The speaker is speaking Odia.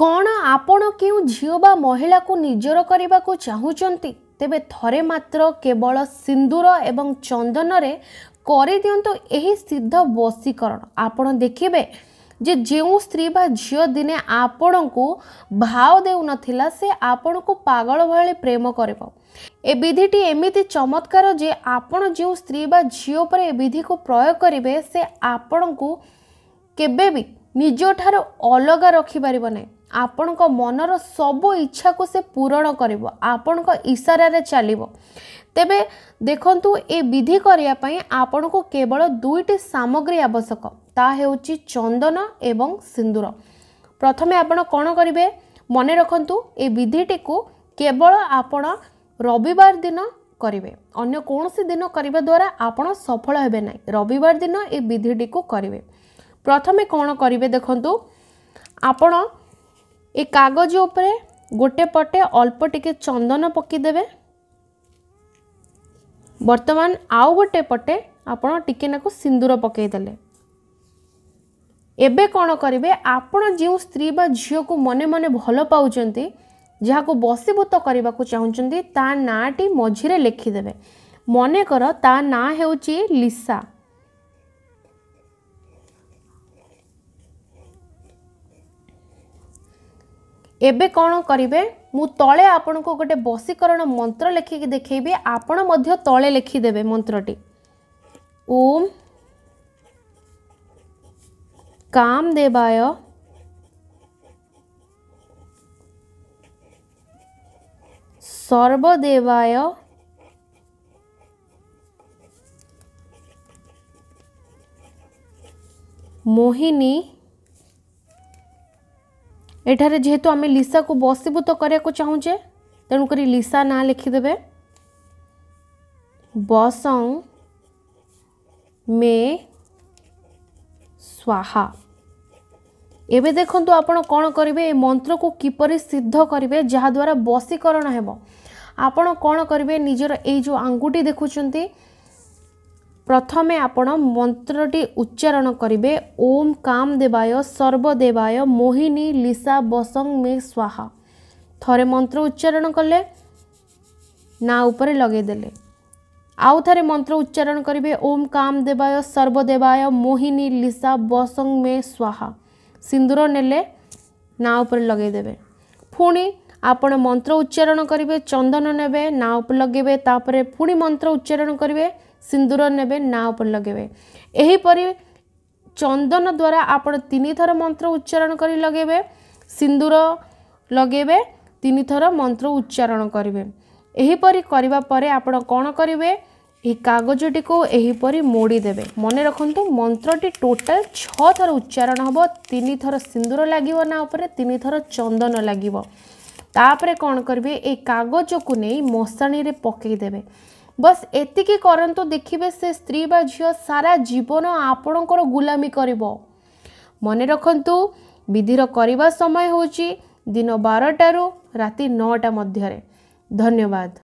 କ'ଣ ଆପଣ କେଉଁ ଝିଅ ବା ମହିଳାକୁ ନିଜର କରିବାକୁ ଚାହୁଁଛନ୍ତି ତେବେ ଥରେ ମାତ୍ର କେବଳ ସିନ୍ଦୁର ଏବଂ ଚନ୍ଦନରେ କରିଦିଅନ୍ତୁ ଏହି ସିଦ୍ଧ ବଶୀକରଣ ଆପଣ ଦେଖିବେ ଯେ ଯେଉଁ ସ୍ତ୍ରୀ ବା ଝିଅ ଦିନେ ଆପଣଙ୍କୁ ଭାଓ ଦେଉନଥିଲା ସେ ଆପଣଙ୍କୁ ପାଗଳ ଭଳି ପ୍ରେମ କରିବ ଏ ବିଧିଟି ଏମିତି ଚମତ୍କାର ଯେ ଆପଣ ଯେଉଁ ସ୍ତ୍ରୀ ବା ଝିଅ ଉପରେ ଏ ବିଧିକୁ ପ୍ରୟୋଗ କରିବେ ସେ ଆପଣଙ୍କୁ କେବେ ବି ନିଜଠାରୁ ଅଲଗା ରଖିପାରିବ ନାହିଁ ଆପଣଙ୍କ ମନର ସବୁ ଇଚ୍ଛାକୁ ସେ ପୂରଣ କରିବ ଆପଣଙ୍କ ଇସାରାରେ ଚାଲିବ ତେବେ ଦେଖନ୍ତୁ ଏ ବିଧି କରିବା ପାଇଁ ଆପଣଙ୍କୁ କେବଳ ଦୁଇଟି ସାମଗ୍ରୀ ଆବଶ୍ୟକ ତାହା ହେଉଛି ଚନ୍ଦନ ଏବଂ ସିନ୍ଦୁର ପ୍ରଥମେ ଆପଣ କ'ଣ କରିବେ ମନେ ରଖନ୍ତୁ ଏ ବିଧିଟିକୁ କେବଳ ଆପଣ ରବିବାର ଦିନ କରିବେ ଅନ୍ୟ କୌଣସି ଦିନ କରିବା ଦ୍ୱାରା ଆପଣ ସଫଳ ହେବେ ନାହିଁ ରବିବାର ଦିନ ଏ ବିଧିଟିକୁ କରିବେ ପ୍ରଥମେ କ'ଣ କରିବେ ଦେଖନ୍ତୁ ଆପଣ ଏ କାଗଜ ଉପରେ ଗୋଟେ ପଟେ ଅଳ୍ପ ଟିକେ ଚନ୍ଦନ ପକାଇଦେବେ ବର୍ତ୍ତମାନ ଆଉ ଗୋଟେ ପଟେ ଆପଣ ଟିକେ ନାକୁ ସିନ୍ଦୁର ପକାଇଦେଲେ ଏବେ କ'ଣ କରିବେ ଆପଣ ଯେଉଁ ସ୍ତ୍ରୀ ବା ଝିଅକୁ ମନେ ମନେ ଭଲ ପାଉଛନ୍ତି ଯାହାକୁ ବସିଭୂତ କରିବାକୁ ଚାହୁଁଛନ୍ତି ତା ନାଁଟି ମଝିରେ ଲେଖିଦେବେ ମନେକର ତା ନାଁ ହେଉଛି ଲିସା ଏବେ କ'ଣ କରିବେ ମୁଁ ତଳେ ଆପଣଙ୍କୁ ଗୋଟେ ବଶୀକରଣ ମନ୍ତ୍ର ଲେଖିକି ଦେଖେଇବି ଆପଣ ମଧ୍ୟ ତଳେ ଲେଖିଦେବେ ମନ୍ତ୍ରଟି ଓମ୍ କାମଦେବାୟ ସର୍ବଦେବାୟ ମୋହିନୀ এঠারে যেহেতু আমি লিসা কু বসীভূত করা চাহুছে তেমক লিসা না লিখিদেবে বসং মে সাহা এবে দেখুন আপনার কোণ করবে এই মন্ত্রক কিপর সিদ্ধ করবে যাদ্বারা বসীকরণ হব আপনার কোণ করবে নিজের এই যে আঙ্গুটি দেখুছেন ପ୍ରଥମେ ଆପଣ ମନ୍ତ୍ରଟି ଉଚ୍ଚାରଣ କରିବେ ଓମ୍ କାମ ଦେବାୟ ସର୍ବଦେବାୟ ମୋହିନୀ ଲିସା ବସଂ ମେ ସ୍ୱାହା ଥରେ ମନ୍ତ୍ର ଉଚ୍ଚାରଣ କଲେ ନା ଉପରେ ଦେଲେ ଆଉ ଥରେ ମନ୍ତ୍ର ଉଚ୍ଚାରଣ କରିବେ ଓମ୍ କାମ ଦେବାୟ ସର୍ବଦେବାୟ ମୋହିନୀ ଲିସା ବସଂ ମେ ସ୍ୱାହା ସିନ୍ଦୁର ନେଲେ ନା ଉପରେ ଲଗେଇଦେବେ ପୁଣି ଆପଣ ମନ୍ତ୍ର ଉଚ୍ଚାରଣ କରିବେ ଚନ୍ଦନ ନେବେ ନା ଉପରେ ଲଗେଇବେ ତାପରେ ପୁଣି ମନ୍ତ୍ର ଉଚ୍ଚାରଣ କରିବେ ସିନ୍ଦୁର ନେବେ ନା ଉପରେ ଲଗେଇବେ ଏହିପରି ଚନ୍ଦନ ଦ୍ୱାରା ଆପଣ ତିନିଥର ମନ୍ତ୍ର ଉଚ୍ଚାରଣ କରି ଲଗେଇବେ ସିନ୍ଦୁର ଲଗେଇବେ ତିନିଥର ମନ୍ତ୍ର ଉଚ୍ଚାରଣ କରିବେ ଏହିପରି କରିବା ପରେ ଆପଣ କ'ଣ କରିବେ ଏହି କାଗଜଟିକୁ ଏହିପରି ମୋଡ଼ି ଦେବେ ମନେ ରଖନ୍ତୁ ମନ୍ତ୍ରଟି ଟୋଟାଲ୍ ଛଅ ଥର ଉଚ୍ଚାରଣ ହେବ ତିନିଥର ସିନ୍ଦୁର ଲାଗିବ ନା ଉପରେ ତିନିଥର ଚନ୍ଦନ ଲାଗିବ ତାପରେ କ'ଣ କରିବେ ଏଇ କାଗଜକୁ ନେଇ ମଶାଣିରେ ପକେଇଦେବେ ବସ୍ ଏତିକି କରନ୍ତୁ ଦେଖିବେ ସେ ସ୍ତ୍ରୀ ବା ଝିଅ ସାରା ଜୀବନ ଆପଣଙ୍କର ଗୁଲାମୀ କରିବ ମନେ ରଖନ୍ତୁ ବିଧିର କରିବା ସମୟ ହେଉଛି ଦିନ ବାରଟାରୁ ରାତି ନଅଟା ମଧ୍ୟରେ ଧନ୍ୟବାଦ